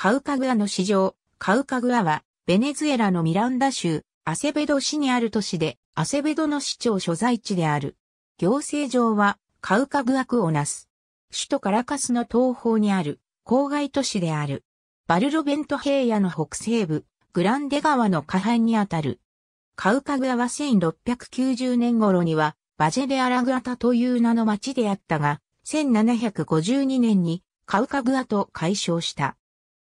カウカグアの市場。カウカグアは、ベネズエラのミランダ州、アセベド市にある都市で、アセベドの市長所在地である。行政上は、カウカグア区をなす。首都カラカスの東方にある、郊外都市である。バルロベント平野の北西部、グランデ川の下半にあたる。カウカグアは1690年頃には、バジェデアラグアタという名の町であったが、1752年にカウカグアと解消した。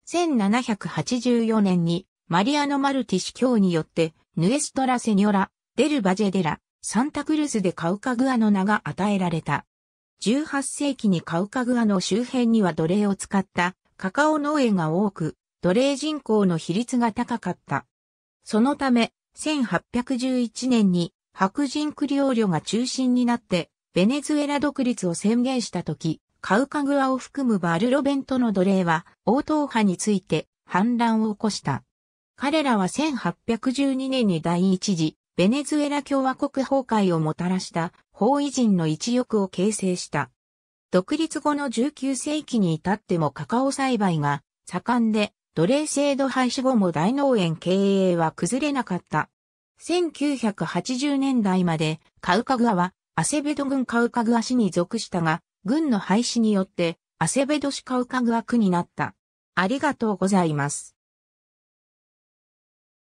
1784年にマリアノ・マルティ司教によってヌエストラ・セニョラ、デル・バジェデラ、サンタクルスでカウカグアの名が与えられた。18世紀にカウカグアの周辺には奴隷を使ったカカオ農園が多く、奴隷人口の比率が高かった。そのため、1811年に白人クリオーリョが中心になって、ベネズエラ独立を宣言した時、カウカグアを含むバルロベントの奴隷は、王党派について反乱を起こした。彼らは1812年に第一次、ベネズエラ共和国崩壊をもたらした法維人の一翼を形成した。独立後の19世紀に至ってもカカオ栽培が盛んで、奴隷制度廃止後も大農園経営は崩れなかった。1980年代までカウカグアはアセベド軍カウカグア市に属したが、軍の廃止によって、アセベドシカウカグア区になった。ありがとうございます。